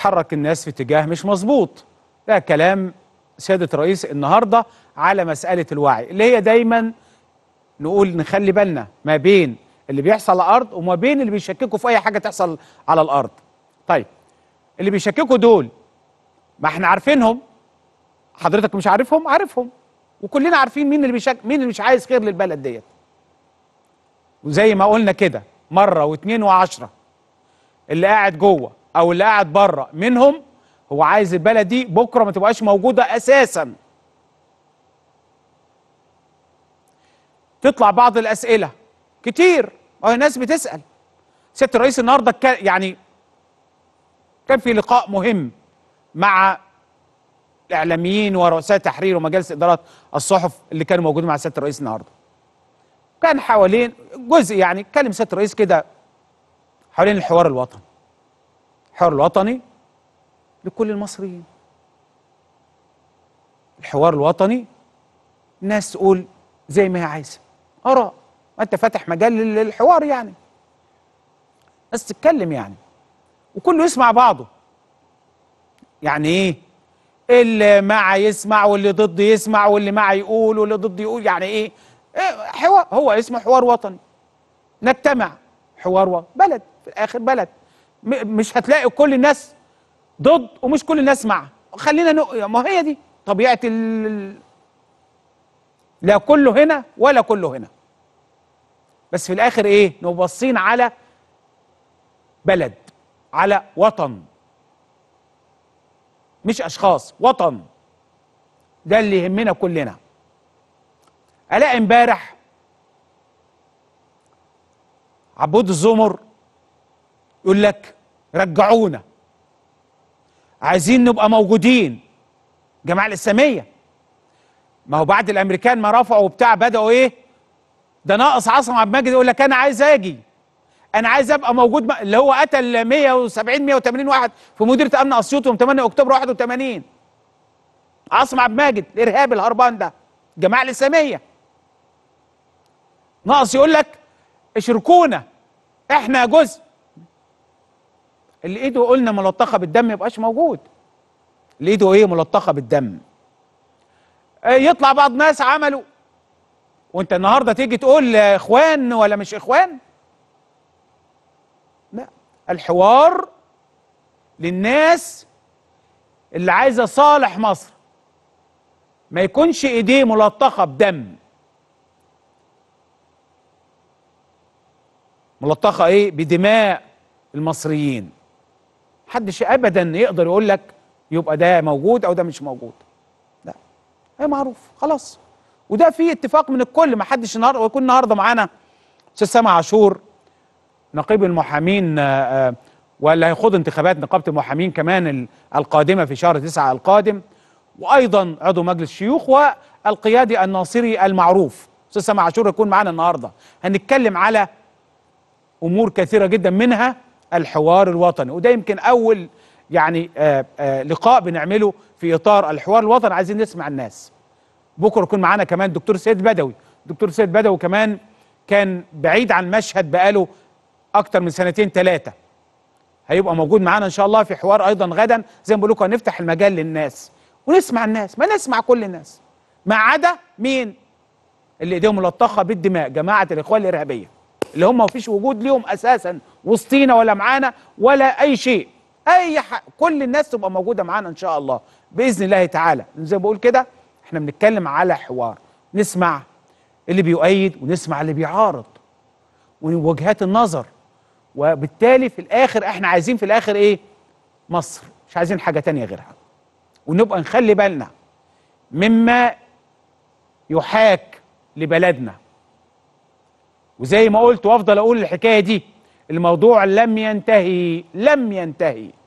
حرك الناس في اتجاه مش مظبوط ده كلام سيادة الرئيس النهاردة على مسألة الوعي اللي هي دايما نقول نخلي بالنا ما بين اللي بيحصل على الأرض وما بين اللي بيشككوا في أي حاجة تحصل على الأرض طيب اللي بيشككوا دول ما احنا عارفينهم حضرتك مش عارفهم عارفهم وكلنا عارفين مين اللي بيشك مين اللي مش عايز خير للبلد ديت وزي ما قلنا كده مرة واثنين وعشرة اللي قاعد جوه او اللي قاعد بره منهم هو عايز البلد دي بكره ما تبقاش موجوده اساسا تطلع بعض الاسئله كتير اه الناس بتسال سياده الرئيس النهارده كان يعني كان في لقاء مهم مع الاعلاميين ورؤساء تحرير ومجالس ادارات الصحف اللي كانوا موجودين مع سياده الرئيس النهارده كان حوالين جزء يعني اتكلم سياده الرئيس كده حوالين الحوار الوطني الحوار الوطني لكل المصريين الحوار الوطني الناس تقول زي ما هي عايزه اراء انت فاتح مجال للحوار يعني بس تتكلم يعني وكله يسمع بعضه يعني ايه اللي مع يسمع واللي ضد يسمع واللي مع يقول واللي ضد يقول يعني ايه, إيه حوار هو اسمه حوار وطني نجتمع حوار وطني بلد في الاخر بلد مش هتلاقي كل الناس ضد ومش كل الناس مع خلينا نق... ما هي دي طبيعه ال... لا كله هنا ولا كله هنا بس في الاخر ايه نبصين على بلد على وطن مش اشخاص وطن ده اللي يهمنا كلنا الاقي امبارح عبود الزمر يقول لك رجعونا عايزين نبقى موجودين الجماعه الاسلاميه ما هو بعد الامريكان ما رفعوا وبتاع بداوا ايه ده ناقص عصام عبد المجيد يقول لك انا عايز اجي انا عايز ابقى موجود اللي هو قتل 170 180 واحد في مديرة امن اسيوط يوم 8 اكتوبر 81 عاصم عبد الماجد الارهابي الهربان ده الجماعه الاسلاميه ناقص يقول لك اشركونا احنا جزء اللي ايده قلنا ملطخه بالدم ما يبقاش موجود اللي ايده ايه ملطخه بالدم آه، يطلع بعض ناس عملوا وانت النهارده تيجي تقول اخوان ولا مش اخوان لا الحوار للناس اللي عايزه صالح مصر ما يكونش ايديه ملطخه بدم ملطخه ايه بدماء المصريين محدش ابدا يقدر يقول لك يبقى ده موجود او ده مش موجود لا هي معروف خلاص وده في اتفاق من الكل ما حدش النهارده ويكون النهارده معانا استاذ سامع عاشور نقيب المحامين آه، آه، واللي هيخوض انتخابات نقابه المحامين كمان القادمه في شهر 9 القادم وايضا عضو مجلس الشيوخ والقيادي الناصري المعروف استاذ سامع عاشور يكون معانا النهارده هنتكلم على امور كثيره جدا منها الحوار الوطني وده يمكن اول يعني آآ آه، آآ آه، لقاء بنعمله في اطار الحوار الوطني عايزين نسمع الناس بكره يكون معانا كمان دكتور سيد بدوي دكتور سيد بدوي كمان كان بعيد عن مشهد بقاله اكتر من سنتين ثلاثه هيبقى موجود معانا ان شاء الله في حوار ايضا غدا زي ما بقول لكم هنفتح المجال للناس ونسمع الناس ما نسمع كل الناس ما عدا مين اللي ايديهم ملطخه بالدماء جماعه الاخوان الارهابيه اللي هم مفيش وجود ليهم اساسا وسطينا ولا معانا ولا اي شيء اي ح... كل الناس تبقى موجوده معانا ان شاء الله باذن الله تعالى زي ما بقول كده احنا بنتكلم على حوار نسمع اللي بيؤيد ونسمع اللي بيعارض ووجهات النظر وبالتالي في الاخر احنا عايزين في الاخر ايه مصر مش عايزين حاجه تانية غيرها ونبقى نخلي بالنا مما يحاك لبلدنا وزي ما قلت وافضل اقول الحكايه دي الموضوع لم ينتهي لم ينتهي